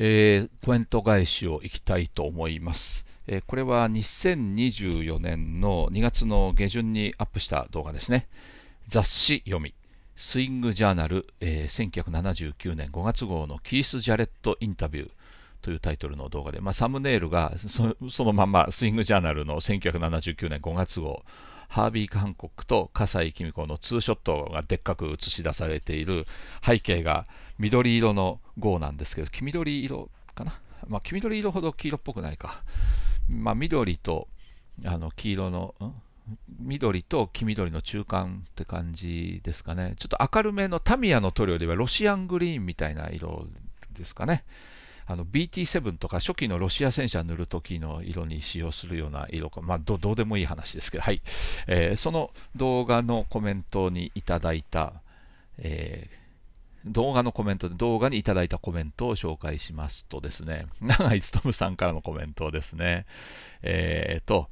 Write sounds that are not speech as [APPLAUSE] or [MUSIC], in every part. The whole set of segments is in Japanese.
えー、コメント返しをいきたいと思います。えー、これは2024年の2月の下旬にアップした動画ですね。雑誌読み、スイングジャーナル、えー、1979年5月号のキース・ジャレットインタビュー。というタイトルの動画で、まあ、サムネイルがそのままスイングジャーナルの1979年5月号ハービー・ハンコックと笠井公子のツーショットがでっかく映し出されている背景が緑色の号なんですけど黄緑色かな、まあ、黄緑色ほど黄色っぽくないか、まあ、緑とあの黄色の緑と黄緑の中間って感じですかねちょっと明るめのタミヤの塗料ではロシアングリーンみたいな色ですかねあの BT7 とか初期のロシア戦車塗る時の色に使用するような色か、まあ、どうでもいい話ですけど、はいえー、その動画のコメントにいただいた、えー、動画のコメントで動画にいただいたコメントを紹介しますとですね永井勉さんからのコメントですねえっ、ー、と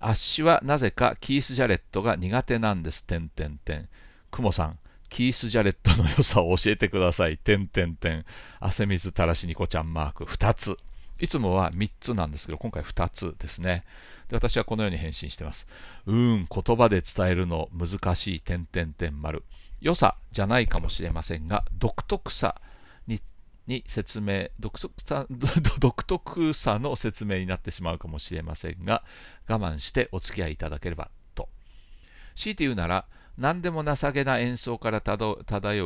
アッシュはなぜかキース・ジャレットが苦手なんです。てんてんてん。久保さん、キース・ジャレットの良さを教えてください。点点点。汗水垂らしにこちゃんマーク2つ。いつもは3つなんですけど、今回2つですね。で私はこのように返信してます。うーん、言葉で伝えるの難しい、点点点丸。良さじゃないかもしれませんが、独特さにに説明独さ、[LAUGHS] 独特さの説明になってしまうかもしれませんが、我慢してお付き合いいただければと。強いて言うなら、何でも情けな演奏から漂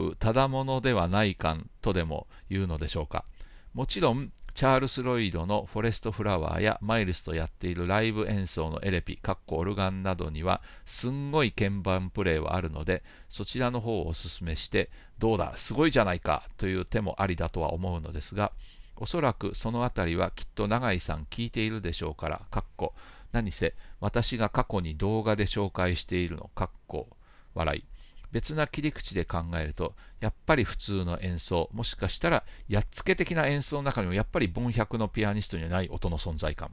うただものではない感とでも言うのでしょうかもちろんチャールス・ロイドのフォレスト・フラワーやマイルスとやっているライブ演奏のエレピ、かっこオルガンなどにはすんごい鍵盤プレイはあるのでそちらの方をおすすめしてどうだすごいじゃないかという手もありだとは思うのですがおそらくそのあたりはきっと永井さん聞いているでしょうからかっこ何せ私が過去に動画で紹介しているのかっこ笑い別な切り口で考えるとやっぱり普通の演奏もしかしたらやっつけ的な演奏の中にもやっぱりボンのピアニストにはない音の存在感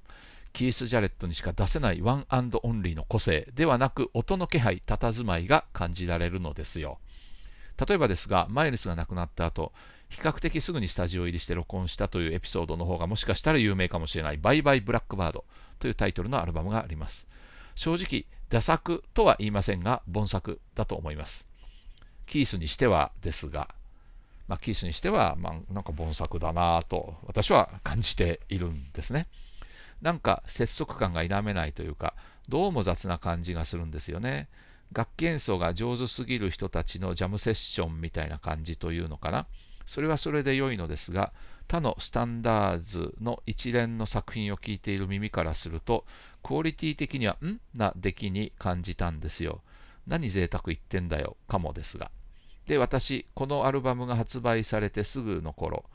キース・ジャレットにしか出せないワンオンリーの個性ではなく音の気配佇まいが感じられるのですよ例えばですがマイルスが亡くなった後比較的すぐにスタジオ入りして録音したというエピソードの方がもしかしたら有名かもしれない「バイバイブラックバード」というタイトルのアルバムがあります正直打作とは言いませんが、盆作だと思います。キースにしてはですが、まあ、キースにしては、まあ、なんか盆作だなと私は感じているんですね。なんか節足感が否めないというか、どうも雑な感じがするんですよね。楽器演奏が上手すぎる人たちのジャムセッションみたいな感じというのかな。それはそれで良いのですが、他のスタンダーズの一連の作品を聴いている耳からすると、クオリティ的には、んな出来に感じたんですよ。何贅沢言ってんだよ、かもですが。で、私、このアルバムが発売されてすぐの頃、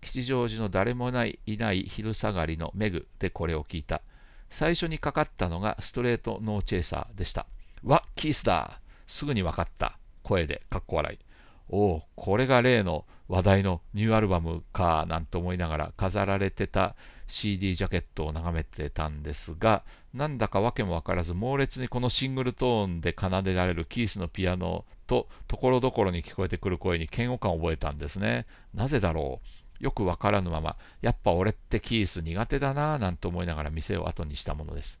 吉祥寺の誰もないいない昼下がりのメグでこれを聞いた。最初にかかったのがストレートノーチェイサーでした。わ、キースだすぐに分かった。声で、かっこ笑い。おお、これが例の話題のニューアルバムかなんて思いながら飾られてた CD ジャケットを眺めてたんですがなんだかわけもわからず猛烈にこのシングルトーンで奏でられるキースのピアノとところどころに聞こえてくる声に嫌悪感を覚えたんですねなぜだろうよくわからぬままやっぱ俺ってキース苦手だなぁなんて思いながら店を後にしたものです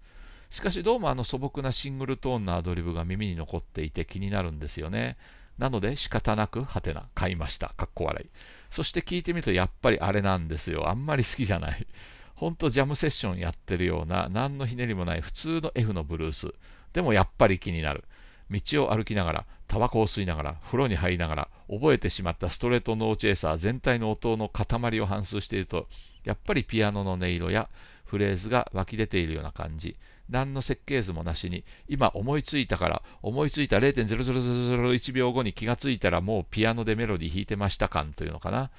しかしどうもあの素朴なシングルトーンのアドリブが耳に残っていて気になるんですよねなので仕方なく、はてな、買いました。かっこ笑い。そして聞いてみると、やっぱりあれなんですよ。あんまり好きじゃない。ほんとジャムセッションやってるような、何のひねりもない普通の F のブルース。でもやっぱり気になる。道を歩きながら、タバコを吸いながら、風呂に入りながら、覚えてしまったストレートノーチェイサー全体の音の塊を反数していると、やっぱりピアノの音色やフレーズが湧き出ているような感じ。何の設計図もなしに今思いついたから思いついた0.00001秒後に気がついたらもうピアノでメロディー弾いてました感というのかな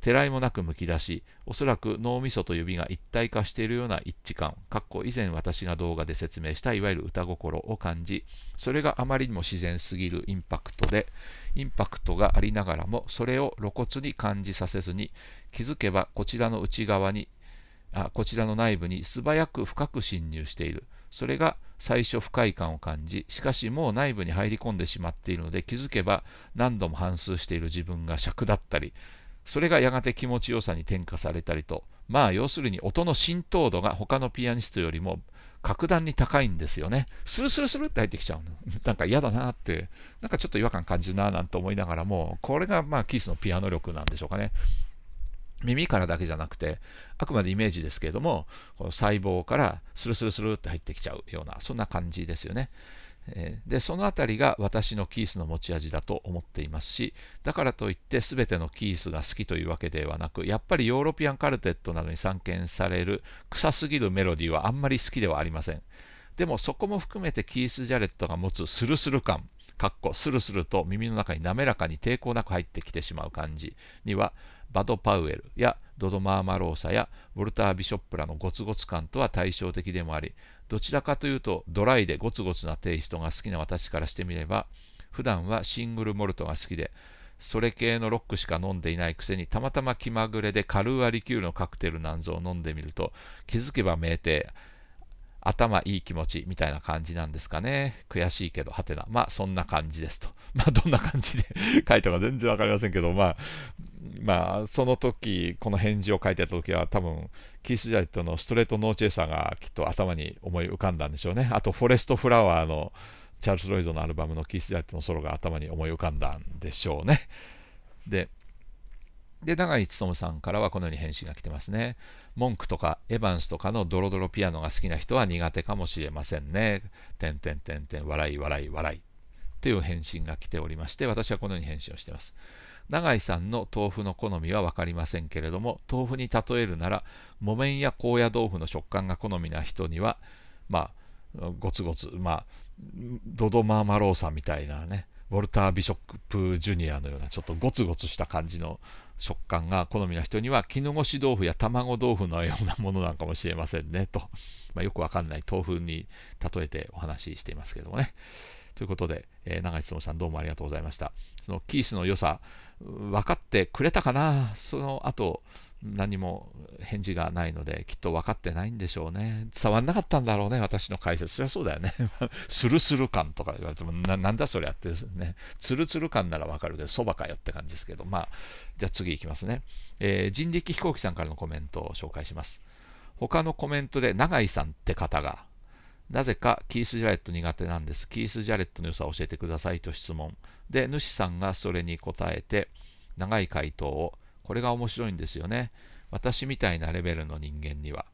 てらいもなくむき出しおそらく脳みそと指が一体化しているような一致感かっこ以前私が動画で説明したいわゆる歌心を感じそれがあまりにも自然すぎるインパクトでインパクトがありながらもそれを露骨に感じさせずに気づけばこちらの内側にあこちらの内部に素早く深く侵入している。それが最初不快感を感じ、しかしもう内部に入り込んでしまっているので気づけば何度も反芻している自分が尺だったり、それがやがて気持ちよさに転化されたりと、まあ要するに音の浸透度が他のピアニストよりも格段に高いんですよね。スルスルスルって入ってきちゃうの。[LAUGHS] なんか嫌だなって、なんかちょっと違和感感じるななんて思いながらも、これがまあキースのピアノ力なんでしょうかね。耳からだけじゃなくてあくまでイメージですけれどもこの細胞からスルスルスルって入ってきちゃうようなそんな感じですよね。でその辺りが私のキースの持ち味だと思っていますしだからといって全てのキースが好きというわけではなくやっぱりヨーロピアンカルテットなどに散見される臭すぎるメロディーはあんまり好きではありませんでもそこも含めてキース・ジャレットが持つスルスル感かっこスルスルと耳の中に滑らかに抵抗なく入ってきてしまう感じにはバド・パウエルやドドマー・マローサやウォルター・ビショップらのゴツゴツ感とは対照的でもありどちらかというとドライでゴツゴツなテイストが好きな私からしてみれば普段はシングルモルトが好きでそれ系のロックしか飲んでいないくせにたまたま気まぐれでカルーアリキュールのカクテルなんぞを飲んでみると気づけば酩酊頭いい気持ちみたいな感じなんですかね。悔しいけど、はてな。まあ、そんな感じですと。[LAUGHS] まあ、どんな感じで [LAUGHS] 書いたか全然わかりませんけど、まあ、まあ、その時、この返事を書いてた時は、多分、キース・ジャイトのストレートノーチェイサーがきっと頭に思い浮かんだんでしょうね。あと、フォレスト・フラワーのチャールズ・ロイドのアルバムのキース・ジャイトのソロが頭に思い浮かんだんでしょうね。で、で、永井勉さんからはこのように返信が来てますね。文句とかエヴァンスとかのドロドロピアノが好きな人は苦手かもしれませんね。てんてんてんてん、笑い笑い笑い。という返信が来ておりまして、私はこのように返信をしています。永井さんの豆腐の好みは分かりませんけれども、豆腐に例えるなら、木綿や高野豆腐の食感が好みな人には、まあ、ごつごつ、まあ、ドドマーマローさんみたいなね、ウォルター・ビショップ・ジュニアのようなちょっとゴツゴツした感じの食感が好みな人には絹ごし豆腐や卵豆腐のようなものなのかもしれませんねと、まあ、よくわかんない豆腐に例えてお話ししていますけどもねということで、えー、長井つさんどうもありがとうございましたそのキースの良さ分かってくれたかなその後何も返事がないのできっと分かってないんでしょうね伝わんなかったんだろうね私の解説そりゃそうだよね [LAUGHS] スルスル感とか言われてもなんだそりゃってですねツルツル感なら分かるけどそばかよって感じですけどまあじゃあ次いきますね、えー、人力飛行機さんからのコメントを紹介します他のコメントで永井さんって方がなぜかキース・ジャレット苦手なんです。キース・ジャレットの良さを教えてくださいと質問。で、主さんがそれに答えて、長い回答をこれが面白いんですよね。私みたいなレベルの人間には。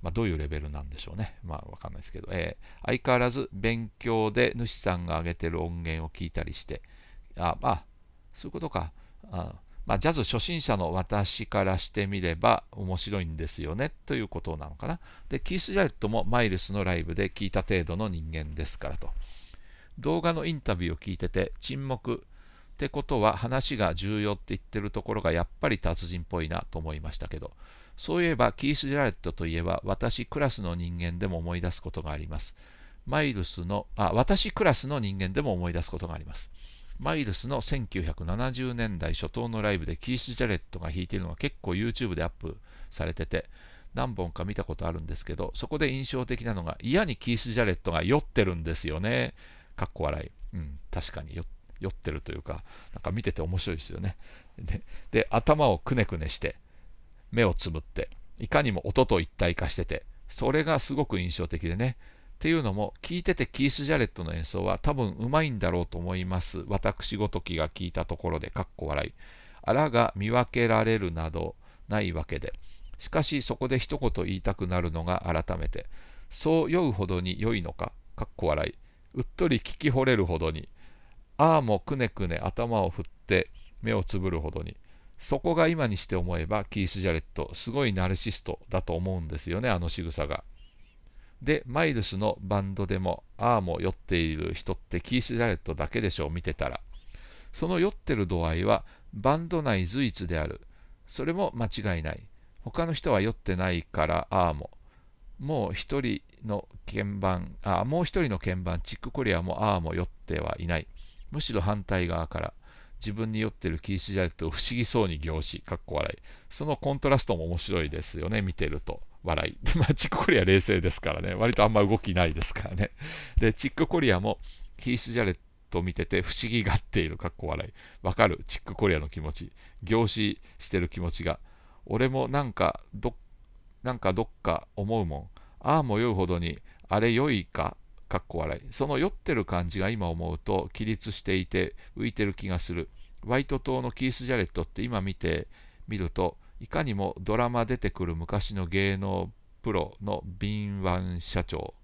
まあ、どういうレベルなんでしょうね。まあ、わかんないですけど、えー、相変わらず勉強で主さんが上げてる音源を聞いたりして、あ、まあ、そういうことか。あまあ、ジャズ初心者の私からしてみれば面白いんですよねということなのかな。で、キース・ジャレットもマイルスのライブで聞いた程度の人間ですからと。動画のインタビューを聞いてて沈黙、ってことは話が重要って言ってるところがやっぱり達人っぽいなと思いましたけどそういえばキース・ジャレットといえば私クラスの人間でも思い出すことがありますマイルスのあ私クラスの人間でも思い出すことがありますマイルスの1970年代初頭のライブでキース・ジャレットが弾いているのは結構 YouTube でアップされてて何本か見たことあるんですけどそこで印象的なのが嫌にキース・ジャレットが酔ってるんですよねかっこ笑いうん確かに酔って酔ってるというか、なんか見てて面白いですよね。で、で頭をくねくねして、目をつむって、いかにも音と一体化してて、それがすごく印象的でね。っていうのも、聞いててキース・ジャレットの演奏は多分うまいんだろうと思います。私ごときが聞いたところで、かっこ笑い。あらが見分けられるなどないわけで。しかし、そこで一言言いたくなるのが改めて、そう酔うほどに良いのか、かっこ笑い。うっとり聞き惚れるほどに、ああもくねくね頭を振って目をつぶるほどにそこが今にして思えばキース・ジャレットすごいナルシストだと思うんですよねあの仕草がでマイルスのバンドでもああも酔っている人ってキース・ジャレットだけでしょう見てたらその酔ってる度合いはバンド内随一であるそれも間違いない他の人は酔ってないからああももう一人の鍵盤あもう一人の鍵盤チック・コリアもああも酔ってはいないむしろ反対側から、自分に酔ってるキーシジャレットを不思議そうに凝視、かっこ笑い。そのコントラストも面白いですよね、見てると。笑い。で、まあ、チックコリア冷静ですからね、割とあんま動きないですからね。で、チックコリアもキーシジャレットを見てて不思議がっている、かっこ笑い。わかる、チックコリアの気持ち。凝視してる気持ちが。俺もなんかど、なんかどっか思うもん。ああも酔うほどに、あれ良いかかっこ笑い。その酔ってる感じが今思うと起立していて浮いてる気がする。ワイト島のキース・ジャレットって今見てみるといかにもドラマ出てくる昔の芸能プロの敏腕社長。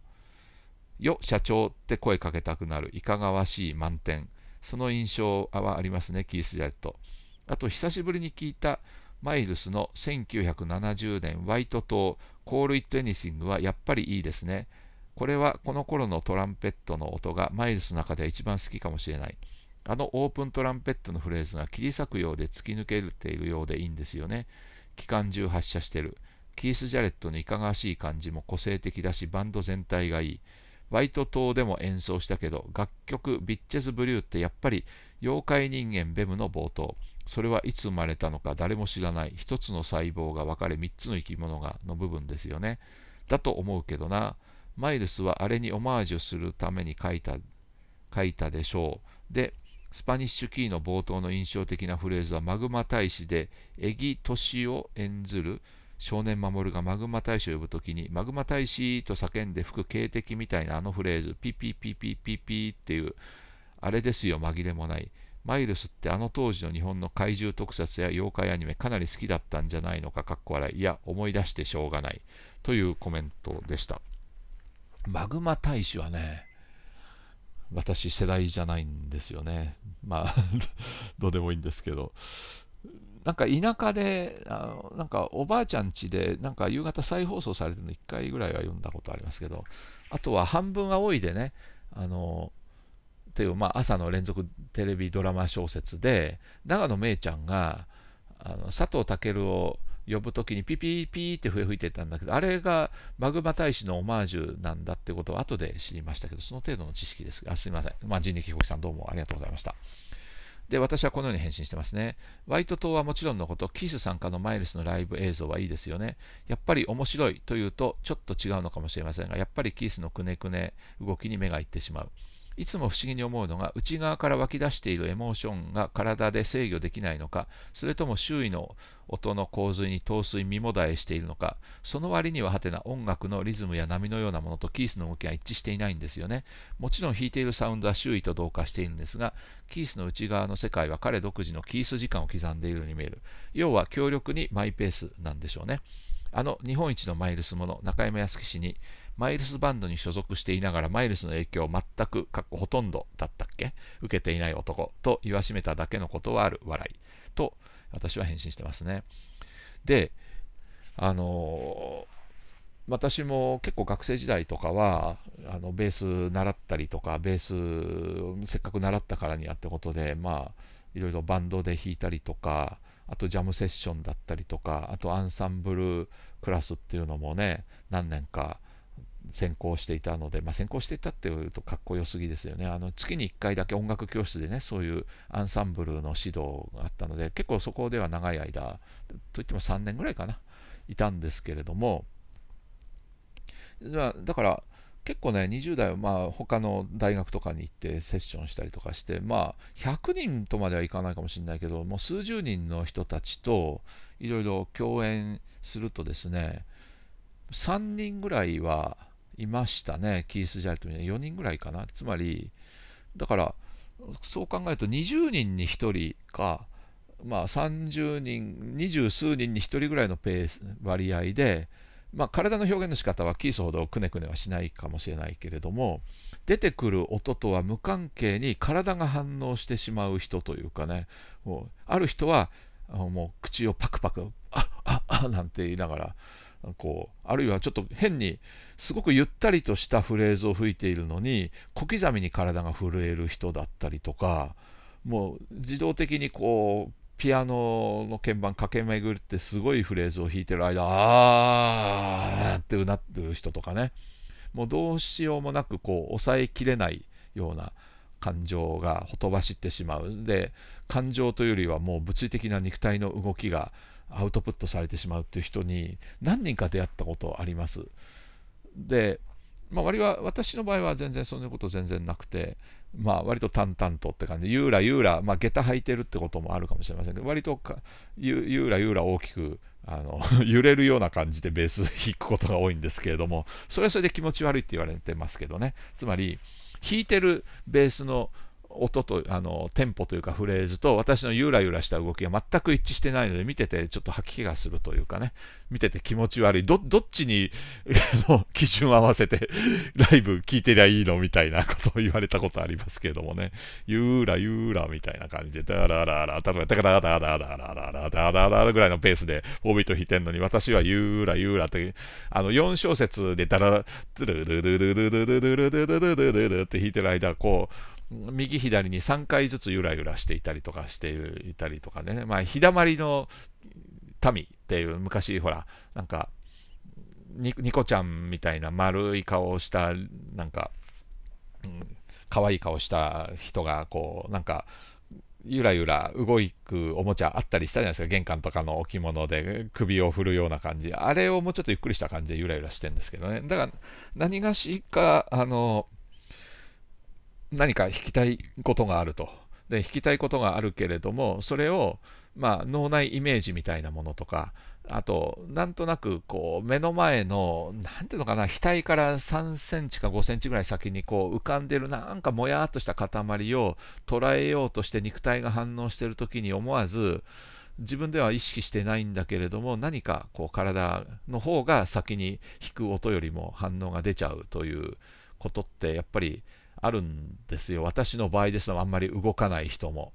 よ、社長って声かけたくなる。いかがわしい満点。その印象はありますね、キース・ジャレット。あと、久しぶりに聞いたマイルスの1970年、ワイト島、コール・イット・エニシングはやっぱりいいですね。これはこの頃のトランペットの音がマイルスの中では一番好きかもしれない。あのオープントランペットのフレーズが切り裂くようで突き抜けているようでいいんですよね。機関銃発射してる。キース・ジャレットのいかがわしい感じも個性的だし、バンド全体がいい。バイト島でも演奏したけど、楽曲ビッチェズ・ブリューってやっぱり妖怪人間ベムの冒頭。それはいつ生まれたのか誰も知らない。一つの細胞が分かれ三つの生き物がの部分ですよね。だと思うけどな。マイルスはあれにオマージュするために書いた、書いたでしょう。で、スパニッシュキーの冒頭の印象的なフレーズはマグマ大使で、エギ・トシを演ずる少年守がマグマ大使を呼ぶときに、マグマ大使と叫んで吹く警笛みたいなあのフレーズ、ピピピピピピっていう、あれですよ、紛れもない。マイルスってあの当時の日本の怪獣特撮や妖怪アニメかなり好きだったんじゃないのか、かっこ笑い。いや、思い出してしょうがない。というコメントでした。マグマ大使はね、私世代じゃないんですよね。まあ [LAUGHS] どうでもいいんですけど。なんか田舎で、あのなんかおばあちゃん家で、なんか夕方再放送されてるの1回ぐらいは読んだことありますけど、あとは半分青いでね、あの、ていう、まあ、朝の連続テレビドラマ小説で、長野めいちゃんが、あの佐藤健を呼ぶ時にピピピーって笛吹いてたんだけどあれがマグマ大使のオマージュなんだってことを後で知りましたけどその程度の知識ですがすいません、まあ、人力飛行機さんどうもありがとうございましたで私はこのように返信してますねワイト島はもちろんのことキース参加のマイルスのライブ映像はいいですよねやっぱり面白いというとちょっと違うのかもしれませんがやっぱりキースのくねくね動きに目がいってしまういつも不思議に思うのが内側から湧き出しているエモーションが体で制御できないのかそれとも周囲の音の洪水に陶酔身もだえしているのかその割にははてな音楽のリズムや波のようなものとキースの動きが一致していないんですよねもちろん弾いているサウンドは周囲と同化しているんですがキースの内側の世界は彼独自のキース時間を刻んでいるように見える要は強力にマイペースなんでしょうねあの日本一のマイルスもの中山靖樹氏にマイルスバンドに所属していながらマイルスの影響を全く、かっこほとんどだったっけ受けていない男と言わしめただけのことはある笑いと私は返信してますね。で、あのー私も結構学生時代とかはあのベース習ったりとかベースせっかく習ったからにはってことでまあいろいろバンドで弾いたりとかあとジャムセッションだったりとかあとアンサンブルクラスっていうのもね何年か先行していたので、まあ、専していたって言うとかっこよすぎですよねあの月に1回だけ音楽教室でねそういうアンサンブルの指導があったので結構そこでは長い間といっても3年ぐらいかないたんですけれどもだから結構ね20代はまあ他の大学とかに行ってセッションしたりとかしてまあ100人とまではいかないかもしれないけどもう数十人の人たちといろいろ共演するとですね3人ぐらいはいましたね、キース・ジャレットみたいな4人ぐらいかな、つまり、だからそう考えると20人に1人か、まあ、30人、二十数人に1人ぐらいのペース割合で、まあ、体の表現の仕方はキースほどくねくねはしないかもしれないけれども出てくる音とは無関係に体が反応してしまう人というかねもうある人はもう口をパクパク「あああなんて言いながらこうあるいはちょっと変にすごくゆったりとしたフレーズを吹いているのに小刻みに体が震える人だったりとかもう自動的にこうピアノの鍵盤駆け巡ってすごいフレーズを弾いてる間ああってうなってる人とかねもうどうしようもなくこう抑えきれないような感情がほとばしってしまうで感情というよりはもう物理的な肉体の動きがアウトプットされてしまうっていう人に何人か出会ったことあります。で、まあ、割は私の場合は全然そんなこと全然なくて、まあ、割と淡々とって感じでゆうらゆうら、まあ、下駄履いてるってこともあるかもしれませんけど割とかゆゆうらゆうら大きくあの [LAUGHS] 揺れるような感じでベース弾くことが多いんですけれどもそれはそれで気持ち悪いって言われてますけどねつまり弾いてるベースの音とあのテンポというかフレーズと私のゆらゆらした動きが全く一致してないので見ててちょっと吐き気がするというかね見てて気持ち悪いどどっちに [LAUGHS] 基準を合わせて [LAUGHS] ライブ聴いてりゃいいのみたいなことを言われたことありますけどもねゆーらゆーらみたいな感じでダラララダラダラダラダラダラダラダラぐらいのペースでオービート弾いてんのに私はゆーらゆーらってあの4小節でダラダゥルドルルルゥルドゥルドゥルドゥルって弾いてる間こう右左に3回ずつゆらゆらしていたりとかしていたりとかね、まあ、日だまりの民っていう昔ほらなんかニコちゃんみたいな丸い顔をしたなんか、うん、可愛い顔した人がこうなんかゆらゆら動くおもちゃあったりしたじゃないですか玄関とかの置物で首を振るような感じあれをもうちょっとゆっくりした感じでゆらゆらしてるんですけどねだから何がしかあの何か引きたいことがあると。で弾きたいことがあるけれどもそれを、まあ、脳内イメージみたいなものとかあとなんとなくこう目の前の何ていうのかな額から3センチか5センチぐらい先にこう浮かんでるなんかもやっとした塊を捉えようとして肉体が反応してる時に思わず自分では意識してないんだけれども何かこう体の方が先に弾く音よりも反応が出ちゃうということってやっぱりあるんですよ。私の場合ですとあんまり動かない人も。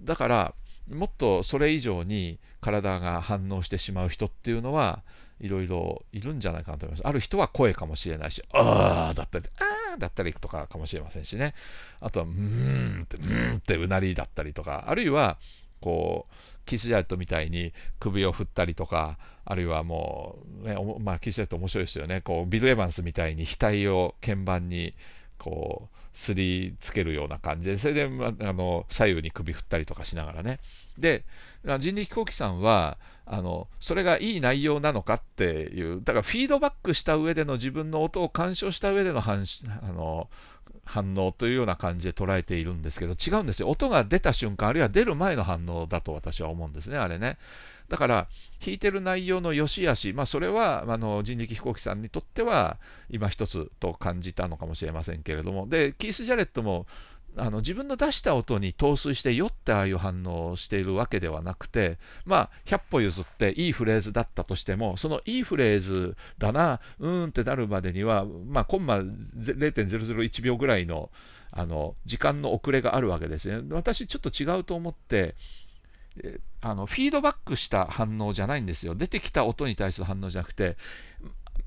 だから、もっとそれ以上に体が反応してしまう人っていうのはいろいろいるんじゃないかなと思います。ある人は声かもしれないし、ああだったり、ああだったりとかかもしれませんしね。あとは、うーんって、うーんってうなりだったりとか、あるいは、こう、キスジャレットみたいに首を振ったりとか、あるいはもう、ね、まあ、キスジャレット面白いですよね。こう、ビル・エヴァンスみたいに額を鍵盤に、こう、すりつけるような感じで、それで、まあの左右に首振ったりとかしながらね。で、人力飛行機さんは、あのそれがいい内容なのかっていう、だからフィードバックした上での自分の音を鑑賞した上でのあの反応というような感じで捉えているんですけど違うんですよ音が出た瞬間あるいは出る前の反応だと私は思うんですねあれねだから弾いてる内容の良し悪し、まあ、それはあの人力飛行機さんにとっては今一つと感じたのかもしれませんけれどもでキース・ジャレットもあの自分の出した音に陶酔して酔ってああいう反応をしているわけではなくてまあ100歩譲っていいフレーズだったとしてもそのいいフレーズだなうーんってなるまでにはまあコンマ0.001秒ぐらいのあの時間の遅れがあるわけですね私ちょっと違うと思ってあのフィードバックした反応じゃないんですよ出てきた音に対する反応じゃなくて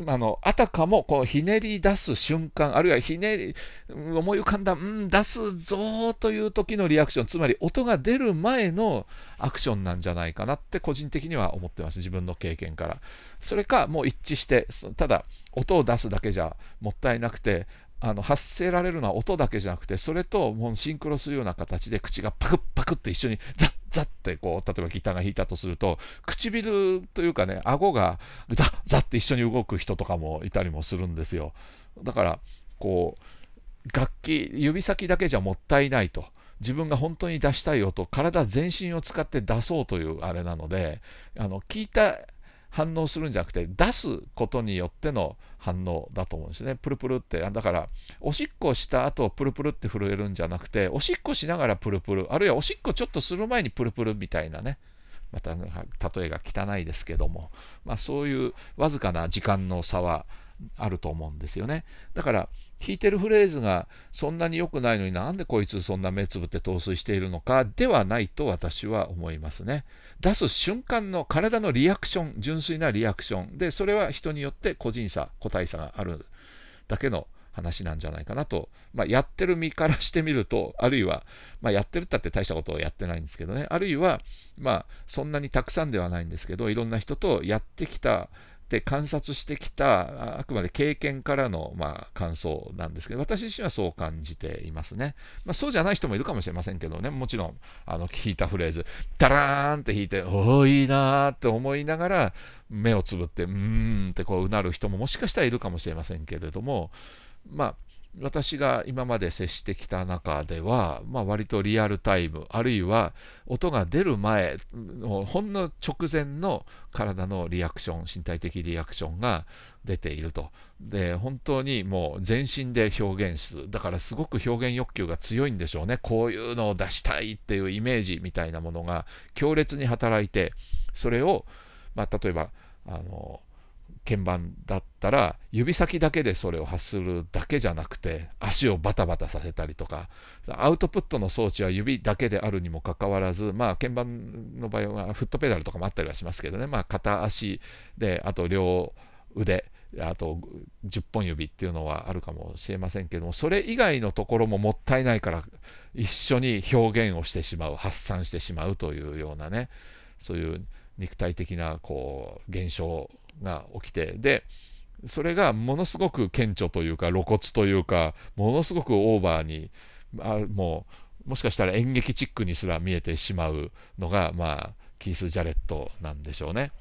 あのあたかもこのひねり出す瞬間、あるいはひねり、思い浮かんだ、うん、出すぞという時のリアクション、つまり音が出る前のアクションなんじゃないかなって、個人的には思ってます、自分の経験から。それか、もう一致して、ただ、音を出すだけじゃもったいなくて、あの発せられるのは音だけじゃなくてそれともうシンクロするような形で口がパクッパクって一緒にザッザッってこう例えばギターが弾いたとすると唇というかね顎がザッザッって一緒に動く人とかもいたりもするんですよだからこう楽器指先だけじゃもったいないと自分が本当に出したい音体全身を使って出そうというあれなのであの聞いた反応するんじゃなくて出すことによっての反応だと思うんですね。プルプルってだからおしっこした後プルプルって震えるんじゃなくておしっこしながらプルプルあるいはおしっこちょっとする前にプルプルみたいなねまた例えが汚いですけども、まあ、そういうわずかな時間の差はあると思うんですよね。だから弾いてるフレーズがそんなに良くないのになんでこいつそんな目つぶって陶酔しているのかではないと私は思いますね。出す瞬間の体のリアクション、純粋なリアクションで、それは人によって個人差、個体差があるだけの話なんじゃないかなと、まあ、やってる身からしてみると、あるいは、まあ、やってるったって大したことをやってないんですけどね、あるいは、まあ、そんなにたくさんではないんですけど、いろんな人とやってきたって観察してきたあくまで経験からの、まあ、感想なんですけど私自身はそう感じていますね、まあ、そうじゃない人もいるかもしれませんけどねもちろんあの聞いたフレーズダラーンって弾いておおいいなーって思いながら目をつぶってうーんってこううなる人ももしかしたらいるかもしれませんけれどもまあ私が今まで接してきた中では、まあ、割とリアルタイムあるいは音が出る前のほんの直前の体のリアクション身体的リアクションが出ているとで本当にもう全身で表現するだからすごく表現欲求が強いんでしょうねこういうのを出したいっていうイメージみたいなものが強烈に働いてそれを、まあ、例えばあの鍵盤だったら指先だけでそれを発するだけじゃなくて足をバタバタさせたりとかアウトプットの装置は指だけであるにもかかわらずまあ鍵盤の場合はフットペダルとかもあったりはしますけどねまあ片足であと両腕あと10本指っていうのはあるかもしれませんけどもそれ以外のところももったいないから一緒に表現をしてしまう発散してしまうというようなねそういう肉体的なこう現象が起きてでそれがものすごく顕著というか露骨というかものすごくオーバーにあもうもしかしたら演劇チックにすら見えてしまうのが、まあ、キース・ジャレットなんでしょうね。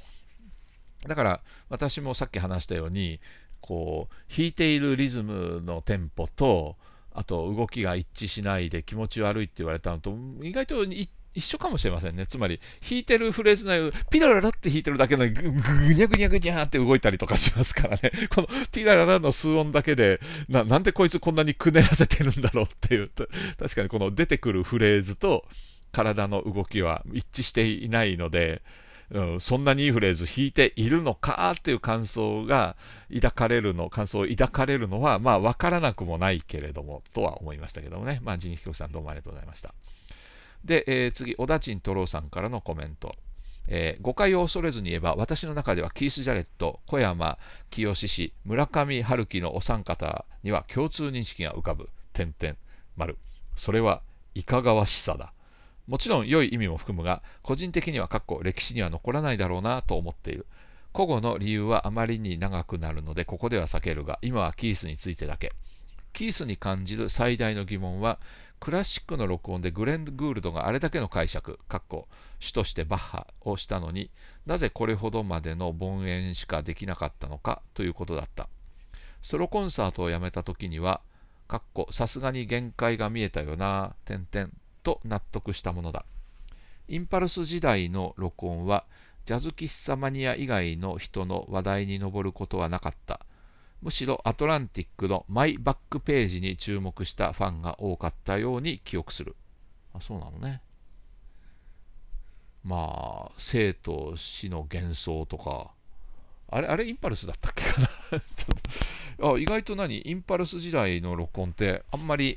だから私もさっき話したようにこう弾いているリズムのテンポとあと動きが一致しないで気持ち悪いって言われたのと意外と一一緒かもしれませんね。つまり、弾いてるフレーズのピラララって弾いてるだけのぐにゃぐにゃぐにゃって動いたりとかしますからね。[LAUGHS] このピラララの数音だけでな、なんでこいつこんなにくねらせてるんだろうっていう、[LAUGHS] 確かにこの出てくるフレーズと体の動きは一致していないので、うん、そんなにいいフレーズ弾いているのかっていう感想が抱かれるの、感想を抱かれるのは、まあ分からなくもないけれども、とは思いましたけどもね。まあ、仁彦さんどうもありがとうございました。で、えー、次、小田陳太郎さんからのコメント。えー、誤解を恐れずに言えば私の中ではキース・ジャレット小山清志氏村上春樹のお三方には共通認識が浮かぶ点々丸それはいかがわしさだもちろん良い意味も含むが個人的にはかっこ歴史には残らないだろうなと思っている古語の理由はあまりに長くなるのでここでは避けるが今はキースについてだけキースに感じる最大の疑問はクラシックの録音でグレン・グールドがあれだけの解釈、かっこ主としてバッハをしたのになぜこれほどまでの凡演しかできなかったのかということだった。ソロコンサートをやめた時には、かっこさすがに限界が見えたよな、点々と納得したものだ。インパルス時代の録音は、ジャズ喫茶マニア以外の人の話題に上ることはなかった。むしろアトランティックのマイバックページに注目したファンが多かったように記憶する。あ、そうなのね。まあ、生と死の幻想とか、あれ、あれ、インパルスだったっけかな [LAUGHS] ちょっとあ意外と何インパルス時代の録音って、あんまり、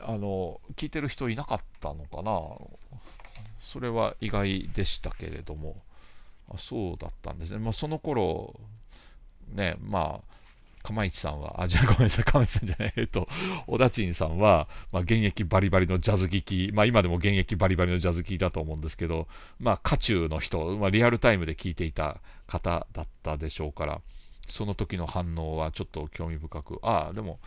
あの、聞いてる人いなかったのかなそれは意外でしたけれども、あそうだったんですね。まあ、その頃、ね、まあ、釜市さんは、あ、じゃあごめんなさい、釜市さんじゃない、えっと、小田陳さんは、まあ、現役バリバリのジャズ聴き、まあ、今でも現役バリバリのジャズ聴きだと思うんですけど、まあ、渦中の人、まあ、リアルタイムで聴いていた方だったでしょうから、その時の反応はちょっと興味深く、ああ、でも、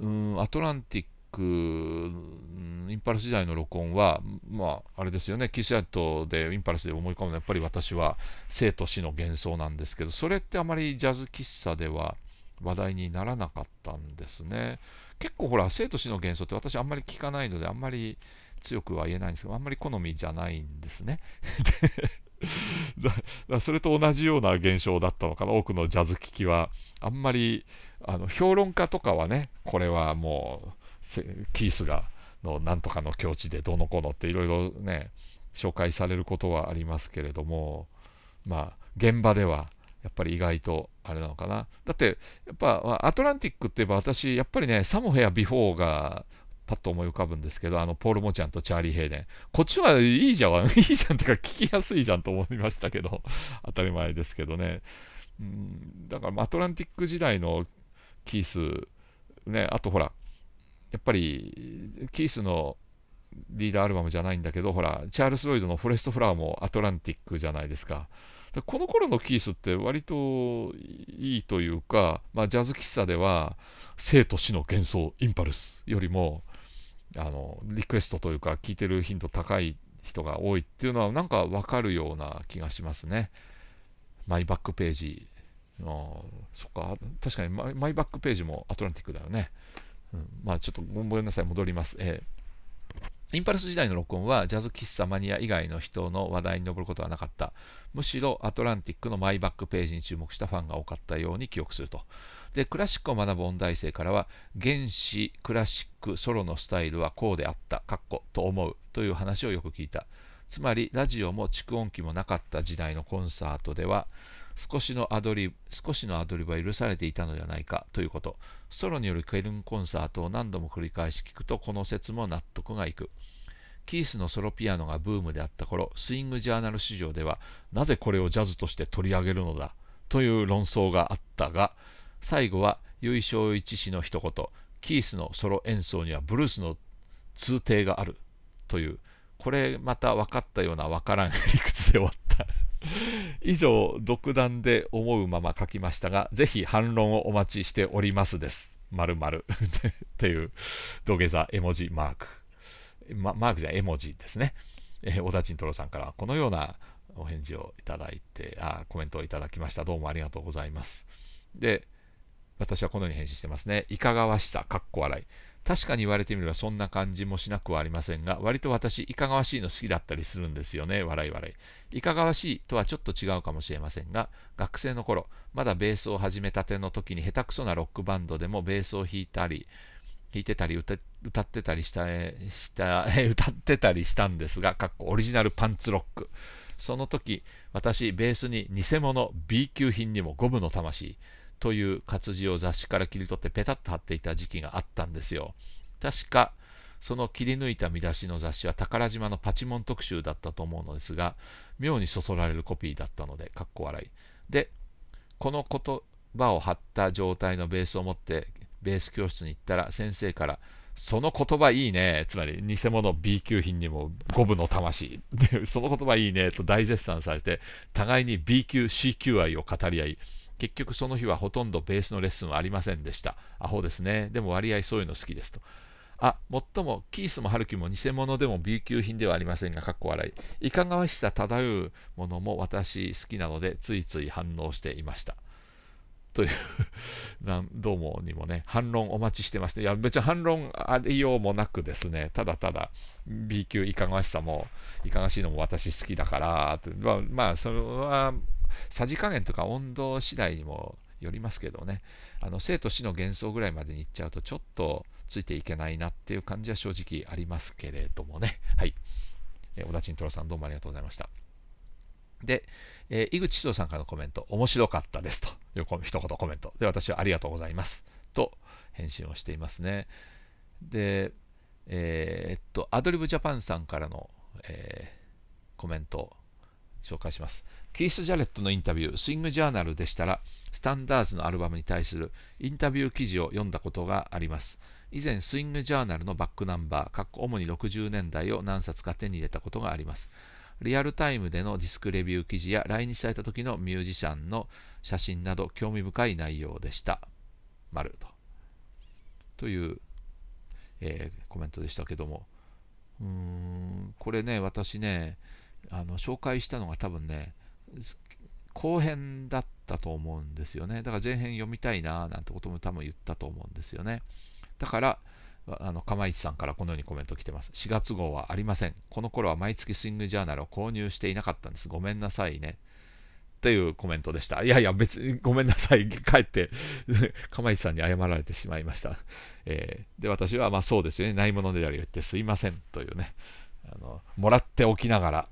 うん、アトランティック、インパルス時代の録音は、まあ、あれですよね、キスアットでインパルスで思い込むのは、やっぱり私は生と死の幻想なんですけど、それってあまりジャズ喫茶では話題にならなかったんですね。結構ほら、生と死の幻想って私あんまり聞かないので、あんまり強くは言えないんですけど、あんまり好みじゃないんですね。[LAUGHS] だそれと同じような現象だったのかな、多くのジャズ聴きは。あんまりあの評論家とかはね、これはもうキースがのなんとかの境地でどうのこうのっていろいろね、紹介されることはありますけれども、まあ、現場ではやっぱり意外とあれなのかな。だって、やっぱアトランティックって言えば私、やっぱりね、サムヘア・ビフォーがパッと思い浮かぶんですけど、あの、ポール・モちゃんとチャーリー・ヘイデン。こっちはいいじゃん、[LAUGHS] いいじゃんってか聞きやすいじゃんと思いましたけど、[LAUGHS] 当たり前ですけどね。うん、だからアトランティック時代のキース、ね、あとほら、やっぱりキースのリーダーアルバムじゃないんだけど、ほら、チャールス・ロイドのフォレスト・フラワーもアトランティックじゃないですか。この頃のキースって割といいというか、まあ、ジャズ喫茶では生と死の幻想インパルスよりもあのリクエストというか聴いてる頻度高い人が多いっていうのはなんかわかるような気がしますね。マイバックページのそっか確かにマイバックページもアトランティックだよね。うん、まあちょっとごめんなさい戻ります。えーインパルス時代の録音はジャズ喫茶マニア以外の人の話題に上ることはなかった。むしろアトランティックのマイバックページに注目したファンが多かったように記憶すると。で、クラシックを学ぶ音大生からは、原始クラシックソロのスタイルはこうであった、かっこと思うという話をよく聞いた。つまり、ラジオも蓄音機もなかった時代のコンサートでは、少しのアドリブ、少しのアドリブは許されていたのではないかということ。ソロによるケルンコンサートを何度も繰り返し聞くと、この説も納得がいく。キースのソロピアノがブームであった頃、スイングジャーナル市場では、なぜこれをジャズとして取り上げるのだという論争があったが、最後は優勝一氏の一言、キースのソロ演奏にはブルースの通底があるという、これまた分かったような分からん理屈で終わった。[LAUGHS] 以上独断で思うまま書きましたがぜひ反論をお待ちしておりますです〇〇 [LAUGHS] っていう土下座絵文字マーク、ま、マークじゃ絵文字ですね、え小田陳太郎さんからこのようなお返事をいただいてあコメントをいただきましたどうもありがとうございますで私はこのように返信してますねいかがわしさかっこ笑い確かに言われてみればそんな感じもしなくはありませんが、割と私、いかがわしいの好きだったりするんですよね、笑い笑い。いかがわしいとはちょっと違うかもしれませんが、学生の頃、まだベースを始めたての時に下手くそなロックバンドでもベースを弾いたり、弾いてたり歌ってたりしたした歌ってたりしたんですが、かっこオリジナルパンツロック。その時、私、ベースに偽物 B 級品にもゴムの魂、という活字を雑誌から切り取ってペタッと貼っていた時期があったんですよ。確かその切り抜いた見出しの雑誌は宝島のパチモン特集だったと思うのですが妙にそそられるコピーだったのでかっこ笑い。でこの言葉を貼った状態のベースを持ってベース教室に行ったら先生からその言葉いいね。つまり、偽物 B 級品にも五分の魂。その言葉いいね。と大絶賛されて、互いに B 級、C 級愛を語り合い、結局その日はほとんどベースのレッスンはありませんでした。アホですね。でも割合そういうの好きですと。あ、もっとも、キースもハルキも偽物でも B 級品ではありませんが、かっこ笑い。いかがわしさ漂うものも私好きなので、ついつい反応していました。という [LAUGHS] なんどうもにもね、反論お待ちしてました。いや、別に反論ありようもなくですね、ただただ B 級いかがわしさも、いかがわしいのも私好きだから、まあ、まあ、それは、さじ加減とか温度次第にもよりますけどねあの生と死の幻想ぐらいまでにいっちゃうとちょっとついていけないなっていう感じは正直ありますけれどもねはい、え小田慎太郎さんどうもありがとうございましたで、えー、井口史郎さんからのコメント面白かったですという一言コメントで私はありがとうございますと返信をしていますねでえー、っとアドリブジャパンさんからの、えー、コメント紹介します。キース・ジャレットのインタビュー、スイング・ジャーナルでしたら、スタンダーズのアルバムに対するインタビュー記事を読んだことがあります。以前、スイング・ジャーナルのバックナンバー、かっこ主に60年代を何冊か手に入れたことがあります。リアルタイムでのディスクレビュー記事や来日された時のミュージシャンの写真など興味深い内容でした。丸と。という、えー、コメントでしたけども。うーん、これね、私ね、あの紹介したのが多分ね後編だったと思うんですよねだから前編読みたいななんてことも多分言ったと思うんですよねだからあの釜石さんからこのようにコメント来てます4月号はありませんこの頃は毎月スイングジャーナルを購入していなかったんですごめんなさいねというコメントでした。いやいや、別にごめんなさい。帰って、[LAUGHS] 釜石さんに謝られてしまいました。えー、で、私は、まあそうですよね。ないものであり言ってすいませんというね。あのもらっておきながら、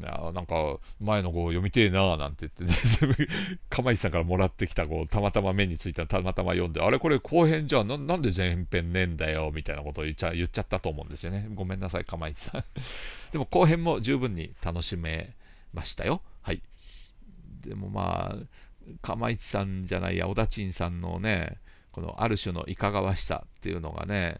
ななんか前の号読みてえなーなんて言ってね釜石 [LAUGHS] さんからもらってきた号たまたま目についたたまたま読んであれこれ後編じゃななんで前編ねえんだよみたいなことを言っちゃ言っちゃったと思うんですよねごめんなさい釜石さん [LAUGHS] でも後編も十分に楽しめましたよはいでもまあ釜石さんじゃないや小田んさんのねこのある種のいかがわしさっていうのがね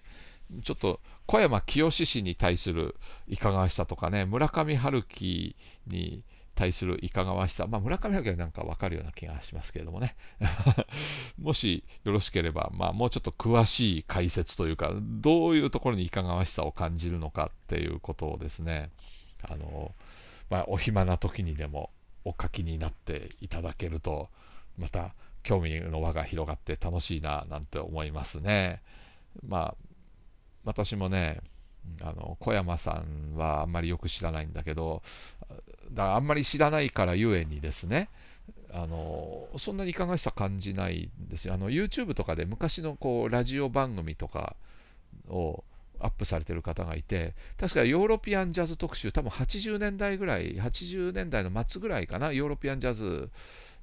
ちょっと小山清志氏に対するいかがわしさとかね、村上春樹に対するいかがわしさ、まあ、村上春樹はなんかわかるような気がしますけれどもね、[LAUGHS] もしよろしければ、まあ、もうちょっと詳しい解説というか、どういうところにいかがわしさを感じるのかっていうことをですね、あのまあ、お暇な時にでもお書きになっていただけると、また興味の輪が広がって楽しいななんて思いますね。まあ私もねあの小山さんはあんまりよく知らないんだけどだからあんまり知らないからゆえにですねあのそんなにいかがしさ感じないんですよあの YouTube とかで昔のこうラジオ番組とかをアップされてる方がいて確かヨーロピアンジャズ特集多分80年代ぐらい80年代の末ぐらいかなヨーロピアンジャズ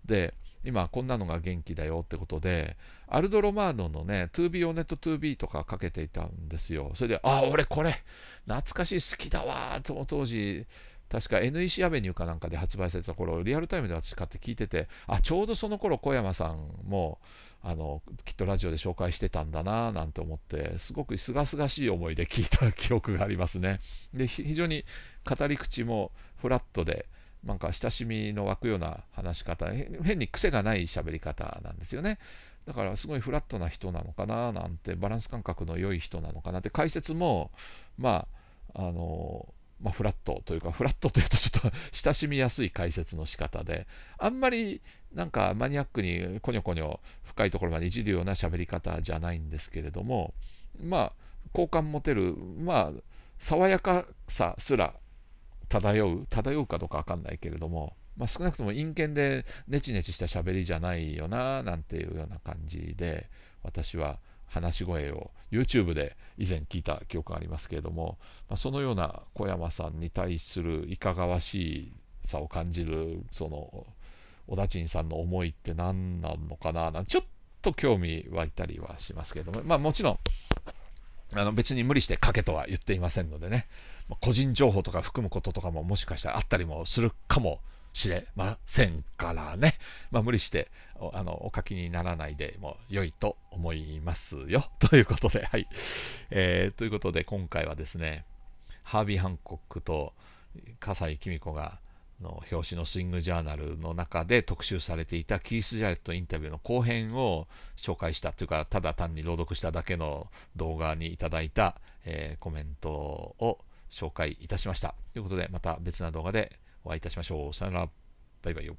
で今こんなのが元気だよってことで、アルド・ロマーノのね、2B オネット 2B とかかけていたんですよ。それで、あ、俺これ、懐かしい、好きだわと当時、確か NEC アベニューかなんかで発売された頃、リアルタイムで私買って聞いてて、あ、ちょうどその頃小山さんも、あの、きっとラジオで紹介してたんだななんて思って、すごく清々しい思いで聞いた記憶がありますね。で、非常に語り口もフラットで、なんか親しみの湧くような話し方変に癖がない喋り方なんですよねだからすごいフラットな人なのかななんてバランス感覚の良い人なのかなって解説もまああのまあ、フラットというかフラットというとちょっと親しみやすい解説の仕方であんまりなんかマニアックにこにょこにょ深いところまでいじるような喋り方じゃないんですけれどもまあ好感持てるまあ爽やかさすら漂う漂うかどうか分かんないけれども、まあ、少なくとも陰険でネチネチした喋りじゃないよななんていうような感じで私は話し声を YouTube で以前聞いた記憶がありますけれども、まあ、そのような小山さんに対するいかがわしさを感じるその小田陳さんの思いって何なのかななんちょっと興味湧いたりはしますけれども、まあ、もちろんあの別に無理して書けとは言っていませんのでね個人情報とか含むこととかももしかしたらあったりもするかもしれませんからね、まあ、無理しておあのお書きにならないでも良いと思いますよ。ということで、はい。えー、ということで、今回はですね、ハービー・ハンコックと笠井公子がの表紙のスイングジャーナルの中で特集されていたキース・ジャレットインタビューの後編を紹介したというかただ単に朗読しただけの動画にいただいた、えー、コメントを紹介いたしました。ということで、また別な動画でお会いいたしましょう。さよなら。バイバイよ。